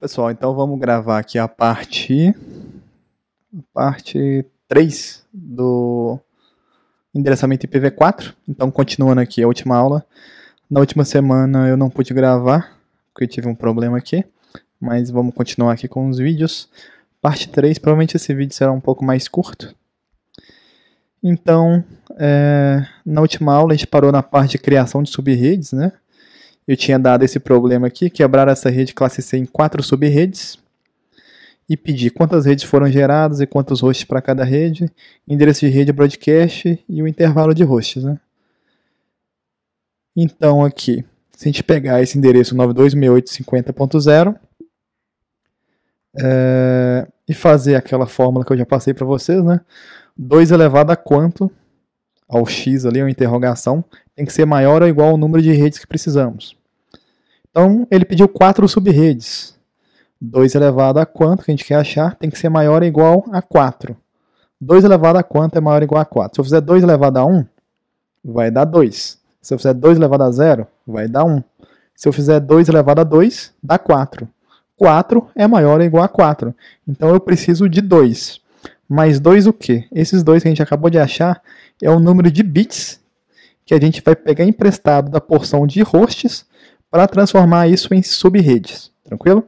Pessoal, então vamos gravar aqui a parte parte 3 do endereçamento IPv4. Então, continuando aqui a última aula. Na última semana eu não pude gravar, porque eu tive um problema aqui. Mas vamos continuar aqui com os vídeos. Parte 3, provavelmente esse vídeo será um pouco mais curto. Então, é, na última aula a gente parou na parte de criação de subredes, né? eu tinha dado esse problema aqui, quebrar essa rede classe C em quatro sub-redes e pedir quantas redes foram geradas e quantos hosts para cada rede, endereço de rede broadcast e o intervalo de hosts. Né? Então aqui, se a gente pegar esse endereço 926850.0 é, eh, e fazer aquela fórmula que eu já passei para vocês, né? 2 elevado a quanto ao x ali, uma interrogação, tem que ser maior ou igual ao número de redes que precisamos. Então, ele pediu quatro subredes. 2 elevado a quanto que a gente quer achar tem que ser maior ou igual a 4. 2 elevado a quanto é maior ou igual a 4? Se eu fizer 2 elevado a 1, vai dar 2. Se eu fizer 2 elevado a 0, vai dar 1. Se eu fizer 2 elevado a 2, dá 4. 4 é maior ou igual a 4. Então eu preciso de 2. Mais 2 o quê? Esses 2 que a gente acabou de achar é o número de bits que a gente vai pegar emprestado da porção de hosts para transformar isso em subredes, tranquilo?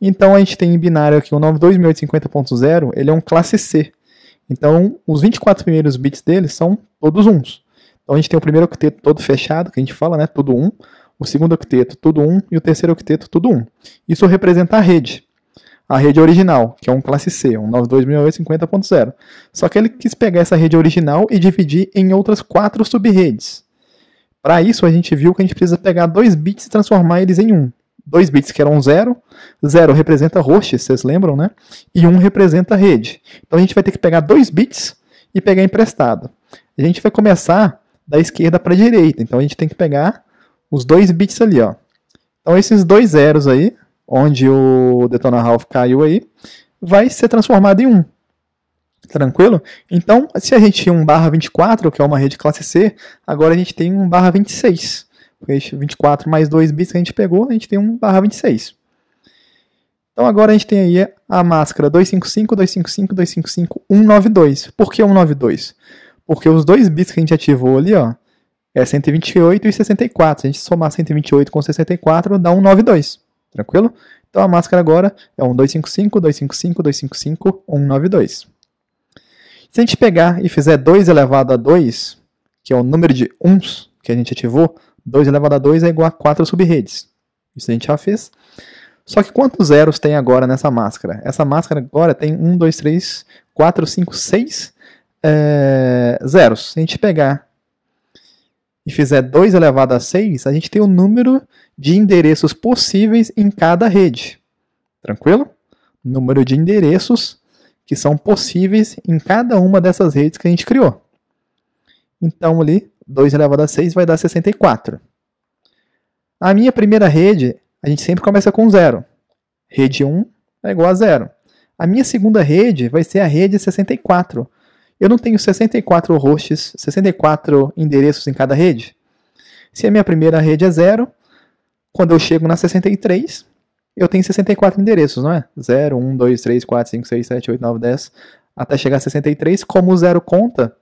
Então a gente tem em binário aqui o 92850.0, ele é um classe C. Então os 24 primeiros bits dele são todos uns. Então a gente tem o primeiro octeto todo fechado, que a gente fala, né, tudo um, o segundo octeto tudo um e o terceiro octeto tudo um. Isso representa a rede. A rede original, que é um classe C, um 92850.0. Só que ele quis pegar essa rede original e dividir em outras quatro subredes. Para isso, a gente viu que a gente precisa pegar dois bits e transformar eles em um. Dois bits que eram zero, zero representa host, vocês lembram, né? E um representa rede. Então a gente vai ter que pegar dois bits e pegar emprestado. A gente vai começar da esquerda para a direita, então a gente tem que pegar os dois bits ali, ó. Então esses dois zeros aí, onde o Detona Ralph caiu aí, vai ser transformado em um. Tranquilo? Então, se a gente tinha um barra 24, que é uma rede classe C, agora a gente tem um barra 26. 24 mais 2 bits que a gente pegou, a gente tem um barra 26. Então agora a gente tem aí a máscara 255, 255, 255, 192. Por que 192? Porque os dois bits que a gente ativou ali, ó, é 128 e 64. Se a gente somar 128 com 64, dá 192. Tranquilo? Então a máscara agora é um 255, 255, 255, 192. Se a gente pegar e fizer 2 elevado a 2, que é o número de uns que a gente ativou, 2 elevado a 2 é igual a 4 subredes. Isso a gente já fez. Só que quantos zeros tem agora nessa máscara? Essa máscara agora tem 1, 2, 3, 4, 5, 6 é, zeros. Se a gente pegar e fizer 2 elevado a 6, a gente tem o número de endereços possíveis em cada rede. Tranquilo? Número de endereços que são possíveis em cada uma dessas redes que a gente criou. Então, ali, 2 elevado a 6 vai dar 64. A minha primeira rede, a gente sempre começa com zero. Rede 1 é igual a zero. A minha segunda rede vai ser a rede 64. Eu não tenho 64 hosts, 64 endereços em cada rede? Se a minha primeira rede é zero, quando eu chego na 63, eu tenho 64 endereços, não é? 0, 1, 2, 3, 4, 5, 6, 7, 8, 9, 10, até chegar a 63. Como o zero conta,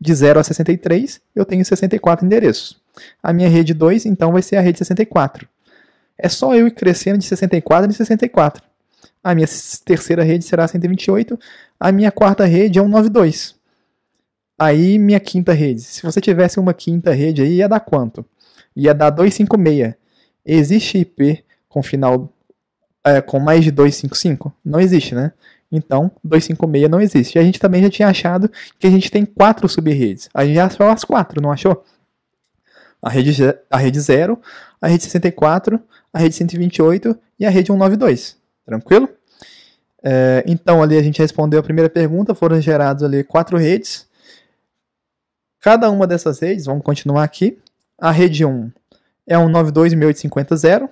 de 0 a 63, eu tenho 64 endereços. A minha rede 2, então, vai ser a rede 64. É só eu ir crescendo de 64 em 64. A minha terceira rede será 128, a minha quarta rede é 192. Aí, minha quinta rede. Se você tivesse uma quinta rede aí, ia dar quanto? Ia dar 256. Existe IP com final é, com mais de 255? Não existe, né? Então, 256 não existe. E a gente também já tinha achado que a gente tem quatro subredes. A gente já achou as quatro, não achou? A rede, a rede 0, a rede 64, a rede 128 e a rede 192. Tranquilo? É, então, ali a gente respondeu a primeira pergunta. Foram geradas ali quatro redes. Cada uma dessas redes, vamos continuar aqui. A rede 1 é um 92.850.0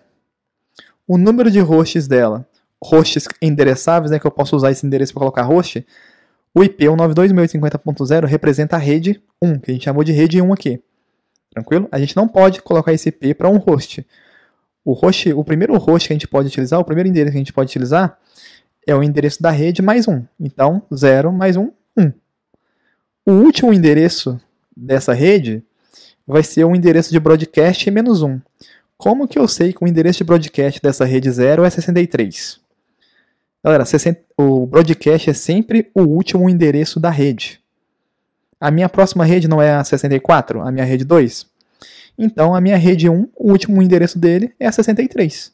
o número de hosts dela, hosts endereçáveis, né, que eu posso usar esse endereço para colocar host, o IP 192.150.0 é representa a rede 1, que a gente chamou de rede 1 aqui. Tranquilo? A gente não pode colocar esse IP para um host. O host, o primeiro host que a gente pode utilizar, o primeiro endereço que a gente pode utilizar é o endereço da rede mais 1. Então, 0 mais 1, 1. O último endereço dessa rede vai ser o endereço de broadcast menos 1. Como que eu sei que o endereço de broadcast dessa rede 0 é 63? Galera, o broadcast é sempre o último endereço da rede. A minha próxima rede não é a 64, a minha rede 2. Então, a minha rede 1, o último endereço dele é a 63.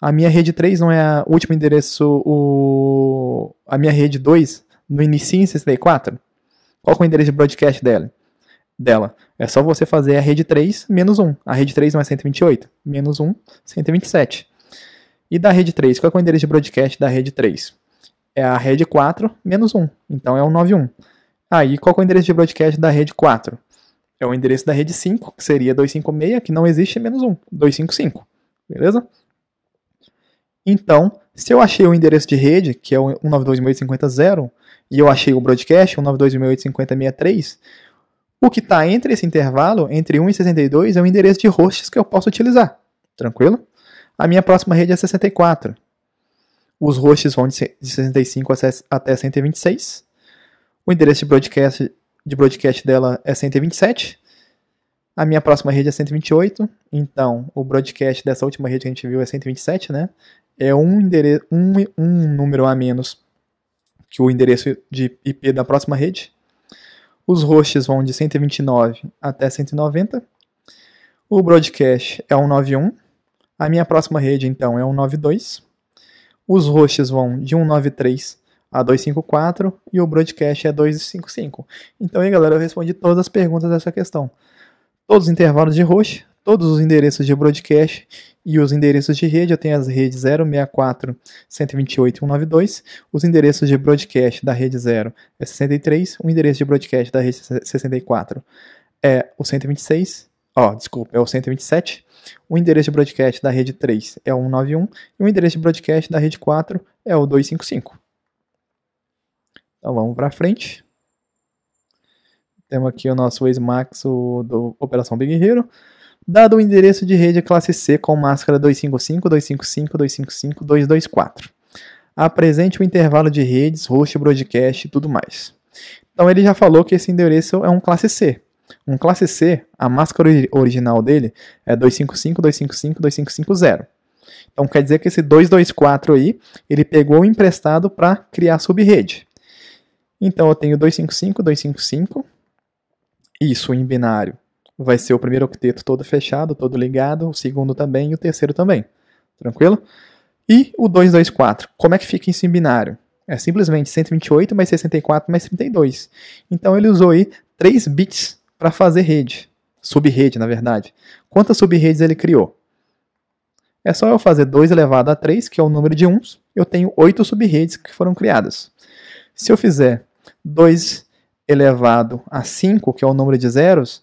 A minha rede 3 não é o último endereço, o... a minha rede 2 no início em 64? Qual é o endereço de broadcast dela? dela. É só você fazer a rede 3 menos 1. A rede 3 não é 128, menos 1, 127. E da rede 3, qual é o endereço de broadcast da rede 3? É a rede 4 menos 1, então é o 91. Aí, ah, qual é o endereço de broadcast da rede 4? É o endereço da rede 5, que seria 256, que não existe, menos 1, 255. Beleza? Então, se eu achei o endereço de rede, que é o 192.850.0, e eu achei o broadcast, 192.850.63, o que está entre esse intervalo, entre 1 e 62, é o endereço de hosts que eu posso utilizar. Tranquilo? A minha próxima rede é 64. Os hosts vão de 65 até 126. O endereço de broadcast, de broadcast dela é 127. A minha próxima rede é 128. Então, o broadcast dessa última rede que a gente viu é 127, né? É um, endereço, um, um número a menos que o endereço de IP da próxima rede. Os hosts vão de 129 até 190. O broadcast é 191. A minha próxima rede, então, é 192. Os hosts vão de 193 a 254 e o broadcast é 255. Então aí, galera, eu respondi todas as perguntas dessa questão. Todos os intervalos de host, todos os endereços de broadcast e os endereços de rede. Eu tenho as redes 064 128 192. Os endereços de broadcast da rede 0 é 63. O endereço de broadcast da rede 64 é o 126. Ó, oh, desculpa, é o 127. O endereço de broadcast da rede 3 é o 191. E o endereço de broadcast da rede 4 é o 255. Então vamos para frente. Temos aqui o nosso ex-max do Operação Big Hero dado o endereço de rede classe C com máscara 255, 255, 255, 224. Apresente o intervalo de redes, host, broadcast e tudo mais. Então ele já falou que esse endereço é um classe C. Um classe C, a máscara original dele é 255, 255, 2550. Então quer dizer que esse 224 aí, ele pegou emprestado para criar subrede. Então eu tenho 255, 255, isso em binário, vai ser o primeiro octeto todo fechado, todo ligado, o segundo também e o terceiro também. Tranquilo? E o 224, como é que fica isso em binário? É simplesmente 128 mais 64 mais 32. Então ele usou aí 3 bits para fazer rede, subrede na verdade. Quantas subredes ele criou? É só eu fazer 2 elevado a 3, que é o número de uns, eu tenho 8 subredes que foram criadas. Se eu fizer 2 elevado a 5, que é o número de zeros,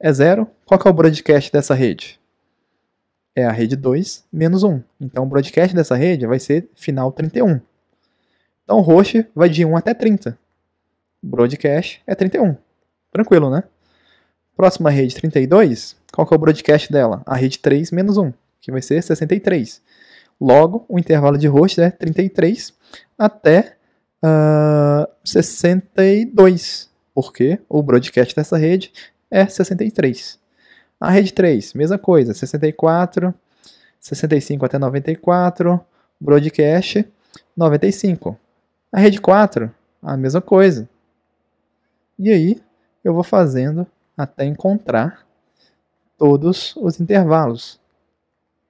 é zero. Qual é o broadcast dessa rede? É a rede 2 menos 1. Então, o broadcast dessa rede vai ser final 31. Então, o host vai de 1 até 30. Broadcast é 31. Tranquilo, né? Próxima rede 32, qual que é o broadcast dela? A rede 3 menos 1, que vai ser 63. Logo, o intervalo de host é 33 até uh, 62, porque o broadcast dessa rede é 63. A rede 3, mesma coisa, 64, 65 até 94, broadcast 95. A rede 4, a mesma coisa. E aí eu vou fazendo até encontrar todos os intervalos.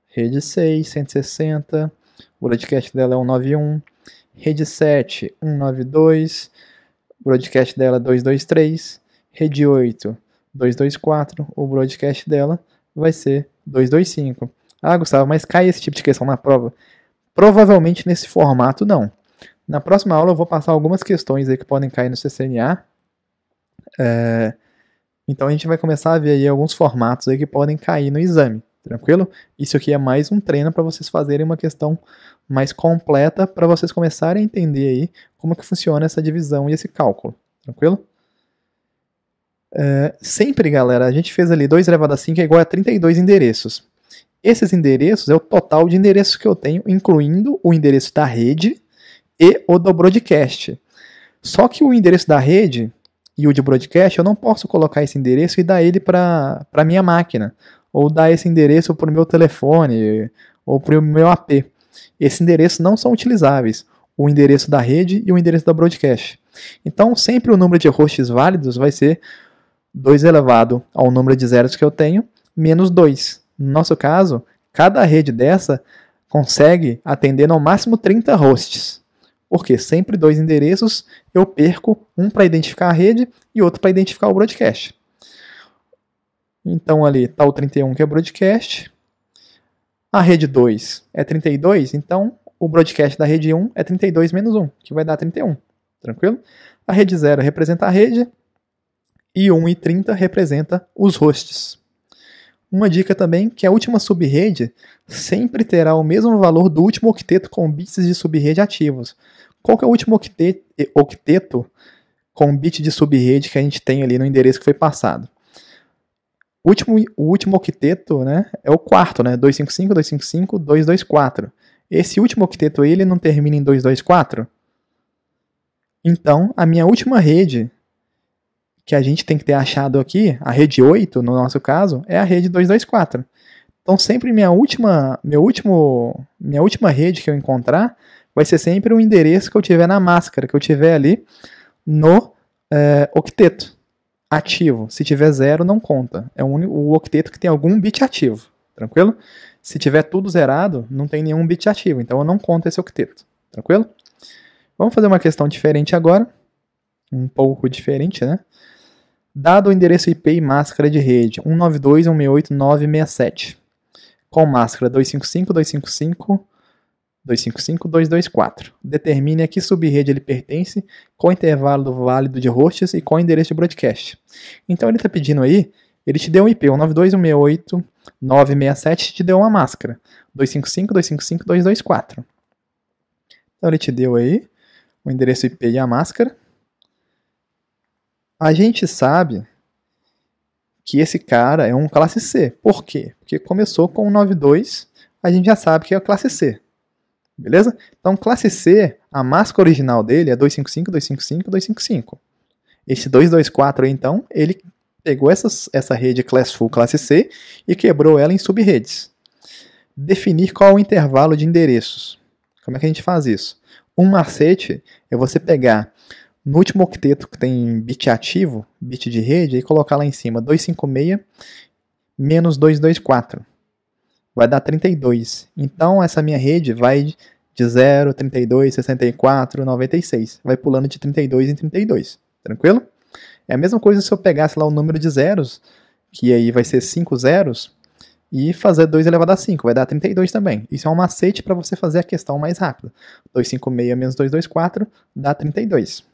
Rede 6, 160, o broadcast dela é 191, rede 7, 192, o broadcast dela é 223, rede 8, 224, o broadcast dela vai ser 225. Ah, Gustavo, mas cai esse tipo de questão na prova? Provavelmente nesse formato não. Na próxima aula eu vou passar algumas questões aí que podem cair no CCNA. É, então a gente vai começar a ver aí alguns formatos aí que podem cair no exame, tranquilo? Isso aqui é mais um treino para vocês fazerem uma questão mais completa para vocês começarem a entender aí como que funciona essa divisão e esse cálculo, tranquilo? É, sempre, galera, a gente fez ali 2 elevado a 5 é igual a 32 endereços. Esses endereços é o total de endereços que eu tenho, incluindo o endereço da rede e o do broadcast. Só que o endereço da rede e o de broadcast, eu não posso colocar esse endereço e dar ele para a minha máquina, ou dar esse endereço para o meu telefone, ou para o meu AP. Esses endereços não são utilizáveis, o endereço da rede e o endereço da broadcast. Então, sempre o número de hosts válidos vai ser 2 elevado ao número de zeros que eu tenho, menos 2. No nosso caso, cada rede dessa consegue atender no máximo 30 hosts. Porque sempre dois endereços eu perco um para identificar a rede e outro para identificar o broadcast. Então ali está o 31 que é broadcast. A rede 2 é 32, então o broadcast da rede 1 é 32 menos 1, que vai dar 31. Tranquilo? A rede 0 representa a rede, e 1,30 representa os hosts. Uma dica também que a última subrede sempre terá o mesmo valor do último octeto com bits de subrede ativos. Qual que é o último octeto, com bit de subrede que a gente tem ali no endereço que foi passado? O último, o último octeto né, é o quarto, né? 255, 255, 224. Esse último octeto ele não termina em 224? Então, a minha última rede que a gente tem que ter achado aqui, a rede 8, no nosso caso, é a rede 224. Então sempre minha última, meu último, minha última rede que eu encontrar vai ser sempre o endereço que eu tiver na máscara, que eu tiver ali no é, octeto ativo. Se tiver zero, não conta. É o, único, o octeto que tem algum bit ativo, tranquilo? Se tiver tudo zerado, não tem nenhum bit ativo, então eu não conto esse octeto, tranquilo? Vamos fazer uma questão diferente agora, um pouco diferente, né? dado o endereço IP e máscara de rede 192.168.967, com máscara 255.255.255.224. Determine a que subrede ele pertence, com intervalo válido de hosts e com endereço de broadcast. Então ele está pedindo aí, ele te deu um IP 192.168.967 te deu uma máscara 255.255.224. Então ele te deu aí o endereço IP e a máscara. A gente sabe que esse cara é um classe C. Por quê? Porque começou com 92, a gente já sabe que é a classe C. Beleza? Então, classe C, a máscara original dele é 255, 255, 255. Esse 224 aí, então, ele pegou essas, essa rede classful classe C e quebrou ela em subredes. Definir qual é o intervalo de endereços. Como é que a gente faz isso? Um macete é você pegar no último octeto que tem bit ativo, bit de rede, e colocar lá em cima 256 menos 224. Vai dar 32. Então essa minha rede vai de 0, 32, 64, 96. Vai pulando de 32 em 32. Tranquilo? É a mesma coisa se eu pegasse lá o número de zeros, que aí vai ser 5 zeros, e fazer 2 elevado a 5, vai dar 32 também. Isso é um macete para você fazer a questão mais rápida. 256 menos 224 dá 32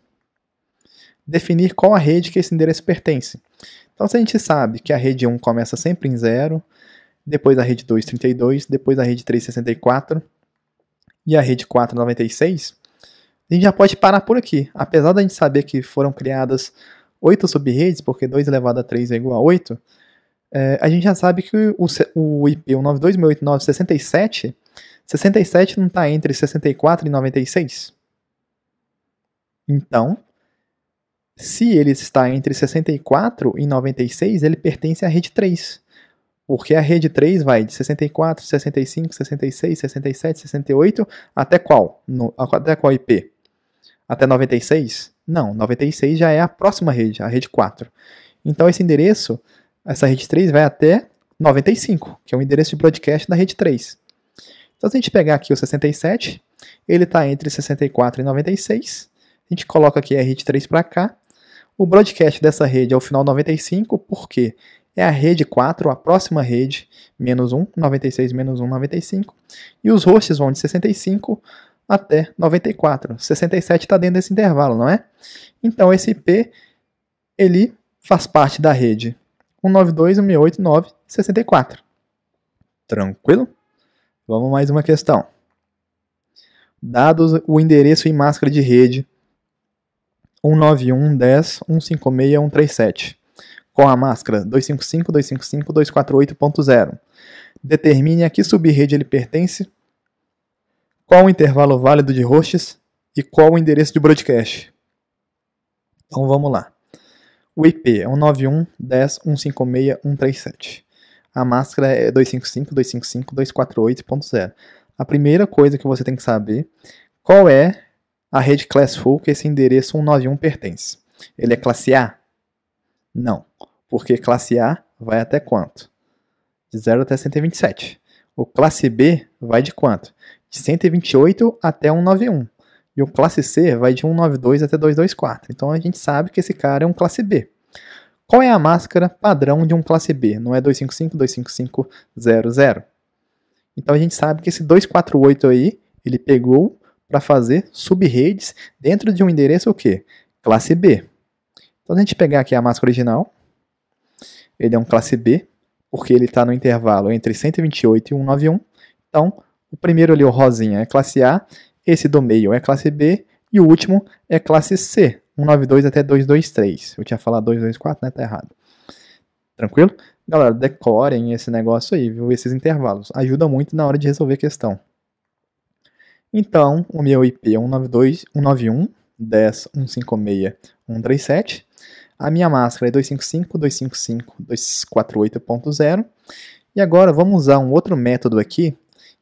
definir qual a rede que esse endereço pertence. Então, se a gente sabe que a rede 1 começa sempre em 0, depois a rede 2, 32, depois a rede 3, 64 e a rede 4, 96, a gente já pode parar por aqui. Apesar da gente saber que foram criadas 8 sub-redes, porque 2 elevado a 3 é igual a 8, é, a gente já sabe que o, o IP 192.189.67, 67 não está entre 64 e 96. Então, se ele está entre 64 e 96, ele pertence à rede 3. Porque a rede 3 vai de 64, 65, 66, 67, 68 até qual? No, até qual IP? Até 96? Não, 96 já é a próxima rede, a rede 4. Então esse endereço, essa rede 3 vai até 95, que é o endereço de broadcast da rede 3. Então se a gente pegar aqui o 67, ele está entre 64 e 96. A gente coloca aqui a rede 3 para cá o broadcast dessa rede é o final 95, porque é a rede 4, a próxima rede, menos 1, 96 menos 1, 95. E os hosts vão de 65 até 94. 67 está dentro desse intervalo, não é? Então esse IP ele faz parte da rede 192, 64. Tranquilo? Vamos mais uma questão. Dados o endereço e máscara de rede 191 10 156 137. Com a máscara 255 255 248.0. Determine a que subrede ele pertence, qual o intervalo válido de hosts e qual o endereço de broadcast. Então vamos lá. O IP é 191 10 156 137. A máscara é 255 255 248.0. A primeira coisa que você tem que saber qual é a rede Classful que esse endereço 191 pertence. Ele é classe A? Não, porque classe A vai até quanto? De 0 até 127. O classe B vai de quanto? De 128 até 191. E o classe C vai de 192 até 224. Então a gente sabe que esse cara é um classe B. Qual é a máscara padrão de um classe B? Não é 255, 255, 00. Então a gente sabe que esse 248 aí, ele pegou para fazer subredes dentro de um endereço o quê? Classe B. Então, se a gente pegar aqui a máscara original, ele é um classe B, porque ele está no intervalo entre 128 e 191. Então, o primeiro ali, o rosinha, é classe A, esse do meio é classe B, e o último é classe C, 192 até 223. Eu tinha falado 224, né? Tá errado. Tranquilo? Galera, decorem esse negócio aí, viu? Esses intervalos. Ajuda muito na hora de resolver a questão. Então, o meu IP é 192, 191 10 156 137. A minha máscara é 255 255 248.0. E agora vamos usar um outro método aqui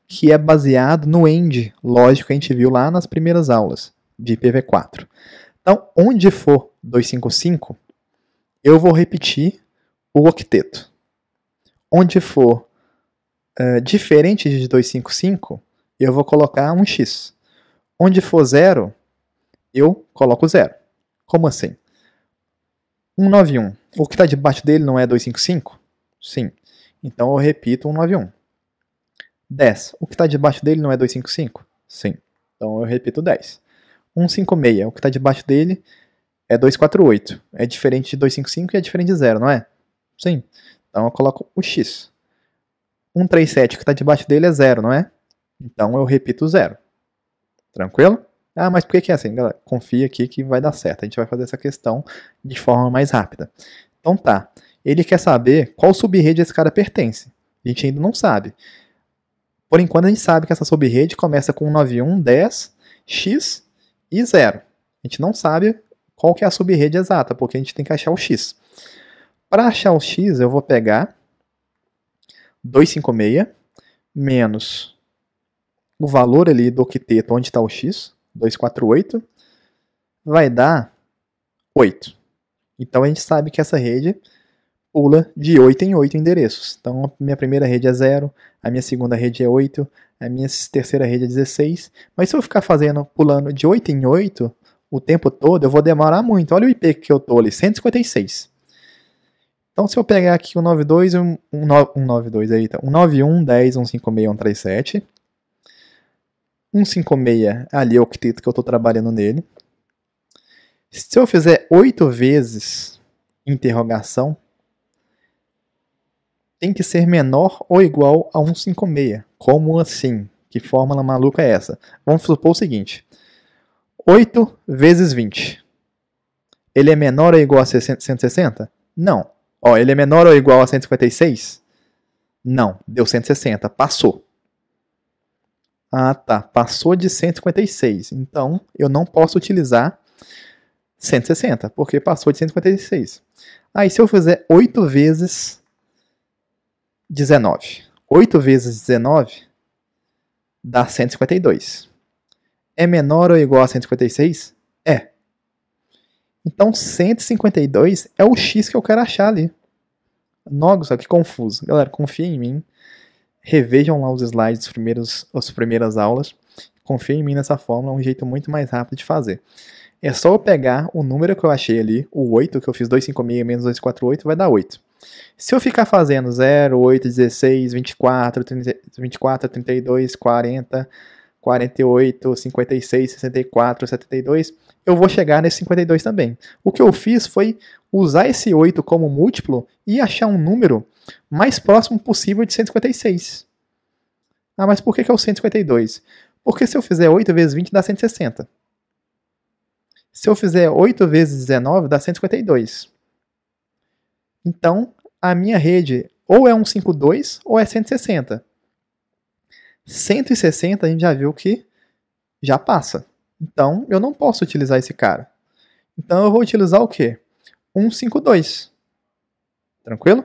que é baseado no end lógico que a gente viu lá nas primeiras aulas de IPv4. Então, onde for 255, eu vou repetir o octeto. Onde for uh, diferente de 255, eu vou colocar um x. Onde for zero, eu coloco zero. Como assim? 191. O que está debaixo dele não é 255? Sim. Então eu repito 191. 10. O que está debaixo dele não é 255? Sim. Então eu repito 10. 156. O que está debaixo dele é 248. É diferente de 255 e é diferente de zero, não é? Sim. Então eu coloco o x. 137, o que está debaixo dele é zero, não é? Então eu repito zero. Tranquilo? Ah, mas por que é assim? Galera, confia aqui que vai dar certo. A gente vai fazer essa questão de forma mais rápida. Então tá. Ele quer saber qual subrede esse cara pertence. A gente ainda não sabe. Por enquanto a gente sabe que essa subrede começa com 91, 10, x e 0. A gente não sabe qual que é a subrede exata, porque a gente tem que achar o x. Para achar o x, eu vou pegar 256 menos o valor ali do octeto, onde está o x, 248, vai dar 8. Então a gente sabe que essa rede pula de 8 em 8 endereços. Então a minha primeira rede é 0, a minha segunda rede é 8, a minha terceira rede é 16. Mas se eu ficar fazendo, pulando de 8 em 8 o tempo todo, eu vou demorar muito. Olha o IP que eu estou ali, 156. Então se eu pegar aqui o 92, um, um, um 92 aí, tá? um 10, 156, 137, 156 ali é o octeto que eu estou trabalhando nele. Se eu fizer oito vezes interrogação, tem que ser menor ou igual a 156. Como assim? Que fórmula maluca é essa? Vamos supor o seguinte: 8 vezes 20. Ele é menor ou igual a 160? Não. Ó, ele é menor ou igual a 156? Não. Deu 160. Passou. Ah, tá. Passou de 156. Então, eu não posso utilizar 160, porque passou de 156. Aí, se eu fizer 8 vezes 19. 8 vezes 19 dá 152. É menor ou igual a 156? É. Então, 152 é o x que eu quero achar ali. Nossa, que confuso. Galera, confia em mim. Revejam lá os slides, os primeiros, as primeiras aulas. Confia em mim nessa fórmula, é um jeito muito mais rápido de fazer. É só eu pegar o número que eu achei ali, o 8, que eu fiz 256 menos 248, vai dar 8. Se eu ficar fazendo 0, 8, 16, 24, 30, 24, 32, 40, 48, 56, 64, 72, eu vou chegar nesse 52 também. O que eu fiz foi usar esse 8 como múltiplo e achar um número mais próximo possível de 156. Ah, mas por que, que é o 152? Porque se eu fizer 8 vezes 20 dá 160. Se eu fizer 8 vezes 19 dá 152. Então, a minha rede ou é 152 ou é 160. 160 a gente já viu que já passa. Então, eu não posso utilizar esse cara. Então, eu vou utilizar o quê? 152. Tranquilo?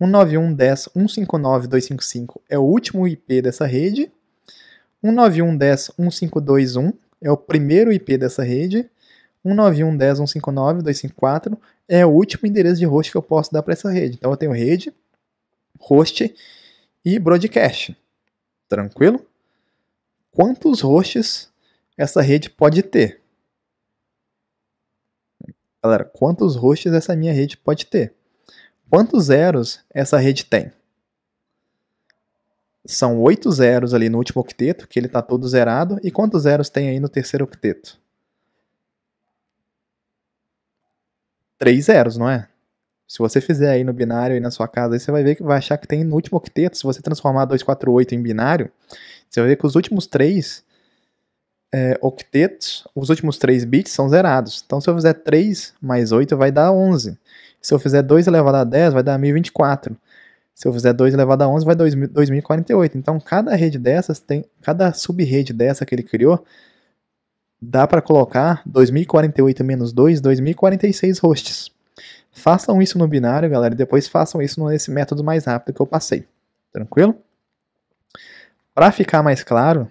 191.10.159.255 é o último IP dessa rede. 191.10.152.1 é o primeiro IP dessa rede. 191.10.159.254 é o último endereço de host que eu posso dar para essa rede. Então eu tenho rede, host e broadcast. Tranquilo? Quantos hosts essa rede pode ter? Galera, quantos hosts essa minha rede pode ter? Quantos zeros essa rede tem? São oito zeros ali no último octeto, que ele está todo zerado. E quantos zeros tem aí no terceiro octeto? Três zeros, não é? Se você fizer aí no binário aí na sua casa, você vai ver que vai achar que tem no último octeto. Se você transformar 248 em binário, você vai ver que os últimos três é, octetos, os últimos três bits são zerados. Então, se eu fizer 3 mais 8, vai dar 11. Se eu fizer 2 elevado a 10, vai dar 1024. Se eu fizer 2 elevado a 11, vai dar 2048. Então, cada rede dessas tem, cada sub-rede dessa que ele criou, dá para colocar 2048 menos 2, 2046 hosts. Façam isso no binário, galera, e depois façam isso nesse método mais rápido que eu passei. Tranquilo? Para ficar mais claro,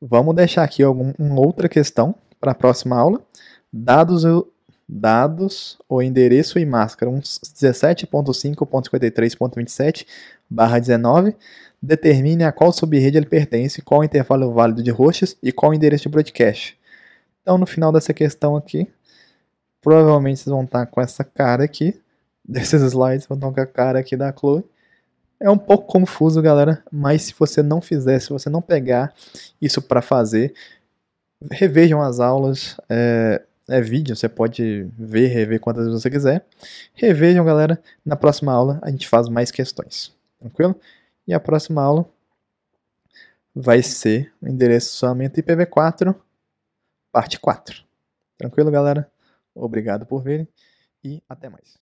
vamos deixar aqui algum, uma outra questão para a próxima aula. Dados dados ou endereço e máscara 17.5.53.27 barra 19, determine a qual subrede ele pertence, qual intervalo válido de hosts e qual endereço de broadcast. Então, no final dessa questão aqui, provavelmente vocês vão estar com essa cara aqui, desses slides vão estar com a cara aqui da Chloe. É um pouco confuso, galera, mas se você não fizer, se você não pegar isso para fazer, revejam as aulas, é, é vídeo, você pode ver, rever quantas vezes você quiser. Revejam, galera. Na próxima aula a gente faz mais questões. Tranquilo? E a próxima aula vai ser o somente IPv4, parte 4. Tranquilo, galera? Obrigado por verem e até mais.